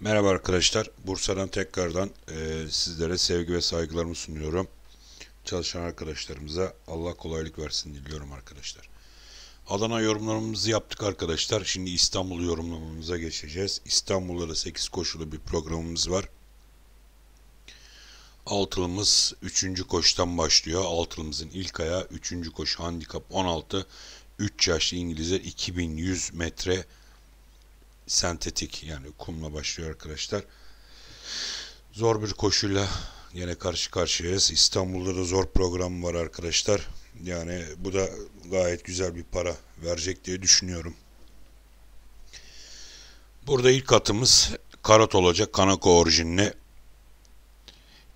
Merhaba arkadaşlar. Bursa'dan tekrardan e, sizlere sevgi ve saygılarımı sunuyorum. Çalışan arkadaşlarımıza Allah kolaylık versin diliyorum arkadaşlar. Adana yorumlarımızı yaptık arkadaşlar. Şimdi İstanbul yorumlamamıza geçeceğiz. İstanbul'da da 8 koşulu bir programımız var. Altılımız 3. koştan başlıyor. Altılımızın ilk ayağı 3. koşu handikap 16. 3 yaşlı İngilizler 2100 metre sentetik yani kumla başlıyor arkadaşlar. Zor bir koşuyla yine karşı karşıyayız. İstanbul'da da zor program var arkadaşlar. Yani bu da gayet güzel bir para verecek diye düşünüyorum. Burada ilk atımız Karat olacak. Kanako orijinli.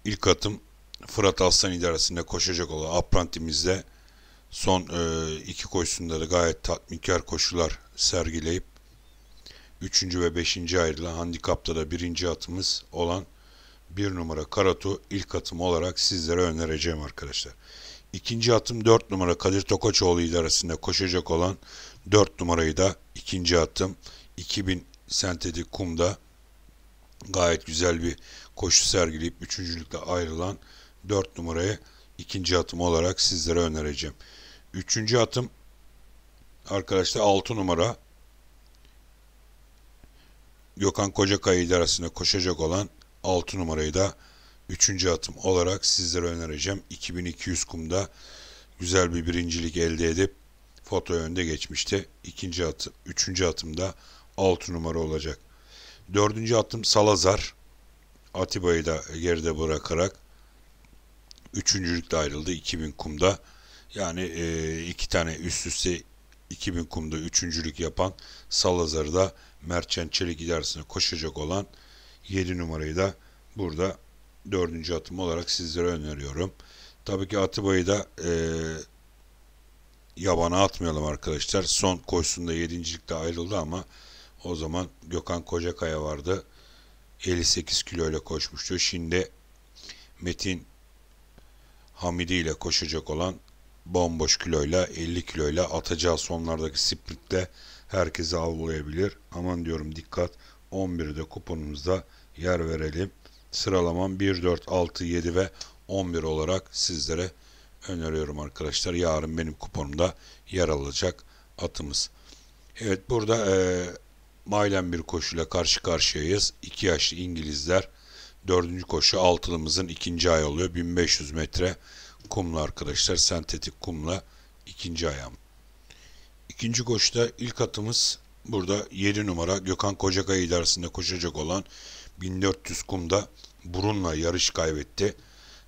İlk atım Fırat Aslan idaresinde koşacak olan Aprantimizde son e, iki koşusunda da gayet tatminkar koşular sergileyip üçüncü ve beşinci ayrılan handikapta da birinci atımız olan bir numara Karatu ilk atım olarak sizlere önereceğim arkadaşlar. İkinci atım dört numara Kadir Tokoçoğlu arasında koşacak olan dört numarayı da ikinci atım 2000 sentetik kumda gayet güzel bir koşu sergileyip üçüncülükle ayrılan dört numaraya ikinci atım olarak sizlere önereceğim. Üçüncü atım arkadaşlar altı numara Gökhan Kocakaya arasında koşacak olan 6 numarayı da 3. atım olarak sizlere önereceğim. 2200 kumda güzel bir birincilik elde edip foto önde geçmişti. İkinci atım, üçüncü atımda 6 numara olacak. Dördüncü atım Salazar. Atiba'yı da geride bırakarak üçüncülükle ayrıldı 2000 kumda. Yani e, iki tane üst üste 2000 kumda üçüncülük yapan Salazar'da Mertcan Çelik idaresine koşacak olan 7 numarayı da burada dördüncü atım olarak sizlere öneriyorum. Tabii ki Atiba'yı da e, yabana atmayalım arkadaşlar. Son koşusunda yedincilikte ayrıldı ama o zaman Gökhan Kocakaya vardı. 58 kilo ile koşmuştu. Şimdi Metin Hamidi ile koşacak olan bomboş kiloyla 50 kiloyla atacağı sonlardaki sprintte herkesi avlayabilir. Aman diyorum dikkat 11'de kuponumuzda yer verelim. Sıralamam 1, 4, 6, 7 ve 11 olarak sizlere öneriyorum arkadaşlar. Yarın benim kuponumda yer alacak atımız. Evet burada e, Maylen bir koşuyla karşı karşıyayız. 2 yaşlı İngilizler 4. koşu altılımızın ikinci ay oluyor. 1500 metre kumla arkadaşlar. Sentetik kumla ikinci ayağım. İkinci koşuda ilk atımız burada 7 numara Gökhan Kocakay idaresinde koşacak olan 1400 kumda burunla yarış kaybetti.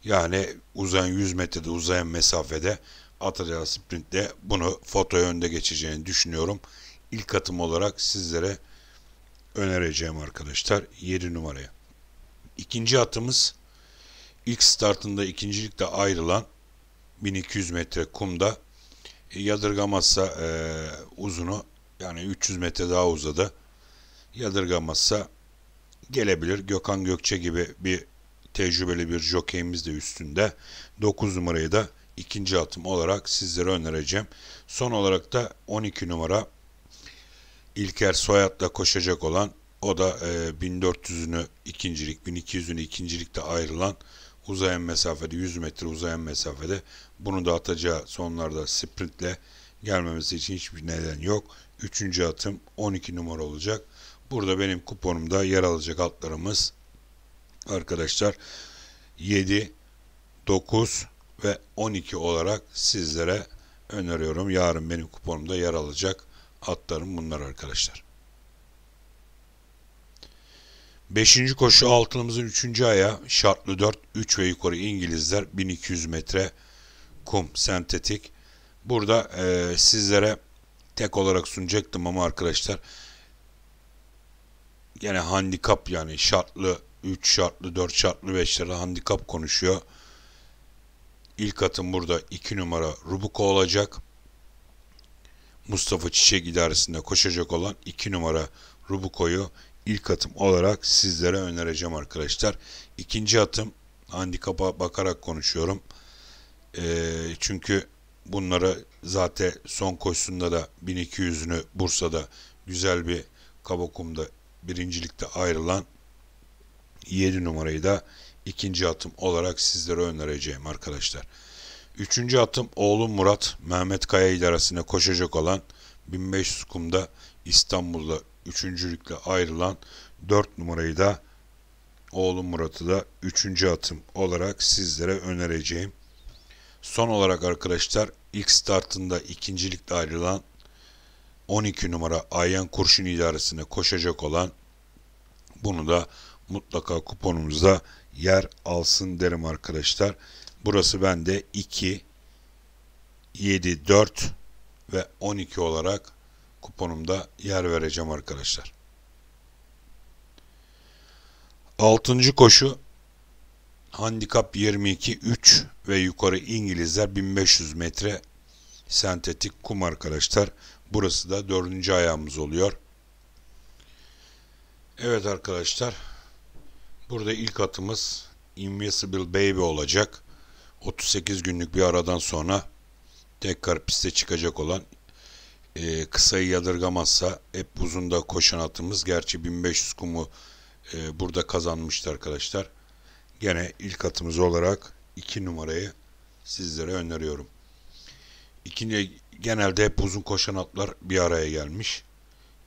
Yani uzayan 100 metrede uzayan mesafede atacağı sprintle bunu foto önde geçeceğini düşünüyorum. İlk atım olarak sizlere önereceğim arkadaşlar 7 numaraya. İkinci atımız ilk startında ikincilikte ayrılan 1200 metre kumda e, yadırgamazsa e, uzunu yani 300 metre daha uzadı yadırgamazsa gelebilir. Gökhan Gökçe gibi bir tecrübeli bir jokeyimiz de üstünde. 9 numarayı da ikinci atım olarak sizlere önereceğim. Son olarak da 12 numara İlker Soyat'la koşacak olan o da e, 1400'ünü ikincilik, 1200'ünü ikincilikte ayrılan uzayan mesafede 100 metre uzayan mesafede bunu da atacağı sonlarda sprintle gelmemesi için hiçbir neden yok. Üçüncü atım 12 numara olacak. Burada benim kuponumda yer alacak atlarımız arkadaşlar 7, 9 ve 12 olarak sizlere öneriyorum. Yarın benim kuponumda yer alacak atlarım bunlar arkadaşlar. Beşinci koşu altınımızın üçüncü aya şartlı 4, 3 ve yukarı İngilizler 1200 metre kum sentetik. Burada e, sizlere tek olarak sunacaktım ama arkadaşlar gene handikap yani şartlı 3 şartlı 4 şartlı 5'lerde handikap konuşuyor. İlk atım burada 2 numara Rubuko olacak. Mustafa Çiçek idaresinde koşacak olan 2 numara Rubuko'yu ilk atım olarak sizlere önereceğim arkadaşlar. İkinci atım handikapa bakarak konuşuyorum. E, çünkü bunları zaten son koşusunda da 1200'ünü Bursa'da güzel bir kabukumda birincilikte ayrılan 7 numarayı da ikinci atım olarak sizlere önereceğim arkadaşlar. Üçüncü atım oğlum Murat Mehmet Kaya ile arasında koşacak olan 1500 kumda İstanbul'da üçüncülükle ayrılan 4 numarayı da oğlum Murat'ı da üçüncü atım olarak sizlere önereceğim. Son olarak arkadaşlar ilk startında ikincilikle ayrılan 12 numara Ayhan Kurşun idaresine koşacak olan bunu da mutlaka kuponumuzda yer alsın derim arkadaşlar. Burası bende 2, 7, 4 ve 12 olarak kuponumda yer vereceğim arkadaşlar. Altıncı koşu handikap 22 3 ve yukarı İngilizler 1500 metre sentetik kum arkadaşlar. Burası da dördüncü ayağımız oluyor. Evet arkadaşlar. Burada ilk atımız Invisible Baby olacak. 38 günlük bir aradan sonra tekrar piste çıkacak olan e, kısayı yadırgamazsa hep uzunda koşan atımız. Gerçi 1500 kumu e, burada kazanmıştı arkadaşlar. Gene ilk atımız olarak 2 numarayı sizlere öneriyorum. İkinci, genelde hep uzun koşan atlar bir araya gelmiş.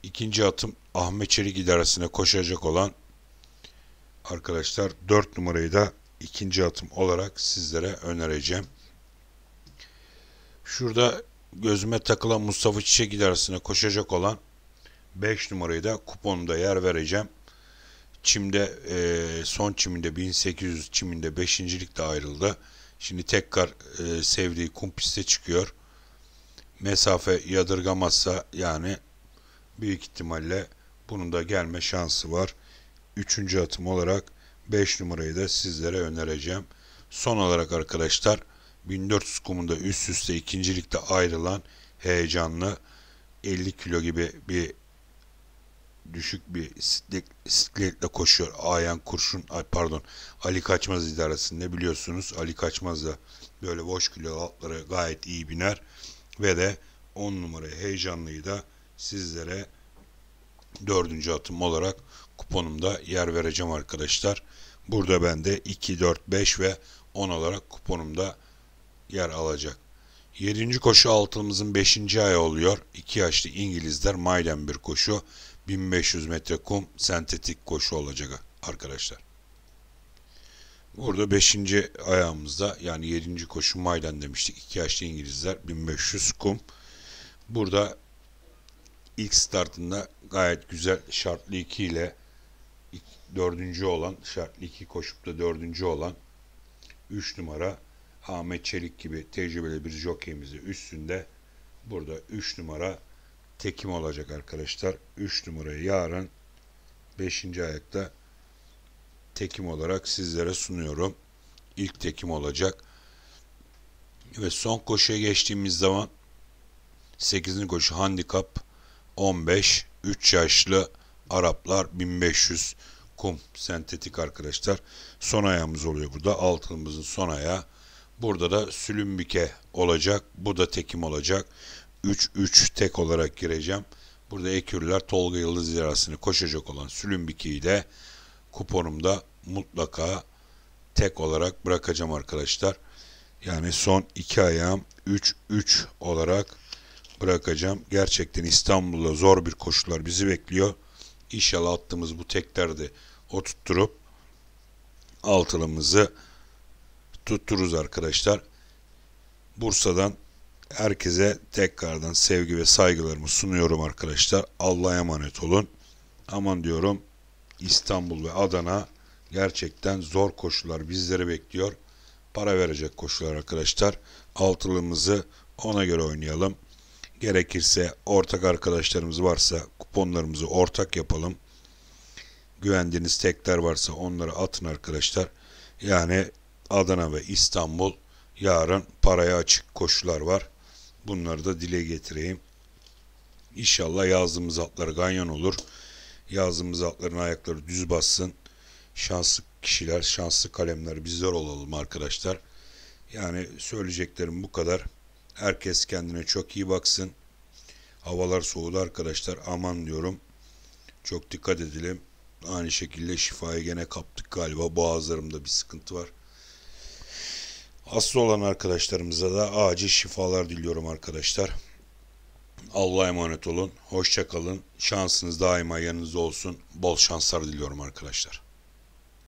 İkinci atım Ahmet Çelik idaresine koşacak olan arkadaşlar 4 numarayı da ikinci atım olarak sizlere önereceğim. Şurada gözüme takılan Mustafa Çiçek idaresine koşacak olan 5 numarayı da kuponda yer vereceğim. Çim'de e, son çiminde 1800 çiminde 5. ligde ayrıldı. Şimdi tekrar e, sevdiği kum piste çıkıyor. Mesafe yadırgamazsa yani büyük ihtimalle bunun da gelme şansı var. 3. atım olarak 5 numarayı da sizlere önereceğim. Son olarak arkadaşlar 1400 kumunda üst üste ikincilikte ayrılan heyecanlı 50 kilo gibi bir düşük bir sikletle koşuyor. Ayan Kurşun pardon Ali Kaçmaz idaresinde biliyorsunuz Ali Kaçmaz da böyle boş kilo atlara gayet iyi biner ve de 10 numara heyecanlıyı da sizlere dördüncü atım olarak kuponumda yer vereceğim arkadaşlar. Burada ben de 2, 4, 5 ve 10 olarak kuponumda yer alacak. Yedinci koşu altımızın beşinci ayı oluyor. İki yaşlı İngilizler maylen bir koşu, 1500 metre kum sentetik koşu olacak arkadaşlar. Burada 5. ayağımızda yani 7. koşu Maylen demiştik. 2 yaşlı İngilizler 1500 kum. Burada ilk startında gayet güzel şartlı 2 ile 4. olan şartlı 2 koşup da 4. olan 3 numara Ahmet Çelik gibi tecrübeli bir jokeyimizi üstünde burada 3 numara tekim olacak arkadaşlar. 3 numarayı yarın 5. ayakta tekim olarak sizlere sunuyorum. İlk tekim olacak. Ve son koşuya geçtiğimiz zaman 8. koşu handikap 15 3 yaşlı Araplar 1500 kum sentetik arkadaşlar. Son ayağımız oluyor burada. Altınımızın son ayağı Burada da sülümbike olacak. Bu da tekim olacak. 3-3 tek olarak gireceğim. Burada ekürler Tolga Yıldız lirasını koşacak olan sülümbikeyi de kuponumda mutlaka tek olarak bırakacağım arkadaşlar. Yani son iki ayağım 3-3 olarak bırakacağım. Gerçekten İstanbul'da zor bir koşular bizi bekliyor. İnşallah attığımız bu teklerde oturtturup altılımızı tuttururuz arkadaşlar. Bursa'dan herkese tekrardan sevgi ve saygılarımı sunuyorum arkadaşlar. Allah'a emanet olun. Aman diyorum İstanbul ve Adana gerçekten zor koşullar bizleri bekliyor. Para verecek koşullar arkadaşlar. Altılımızı ona göre oynayalım. Gerekirse ortak arkadaşlarımız varsa kuponlarımızı ortak yapalım. Güvendiğiniz tekler varsa onları atın arkadaşlar. Yani Adana ve İstanbul yarın paraya açık koşular var. Bunları da dile getireyim. İnşallah yazdığımız atlar ganyan olur. Yazdığımız atların ayakları düz bassın. Şanslı kişiler, şanslı kalemler bizler olalım arkadaşlar. Yani söyleyeceklerim bu kadar. Herkes kendine çok iyi baksın. Havalar soğudu arkadaşlar. Aman diyorum. Çok dikkat edelim. Aynı şekilde şifayı gene kaptık galiba. Boğazlarımda bir sıkıntı var. Hasta olan arkadaşlarımıza da acil şifalar diliyorum arkadaşlar. Allah'a emanet olun. Hoşça kalın. Şansınız daima yanınızda olsun. Bol şanslar diliyorum arkadaşlar.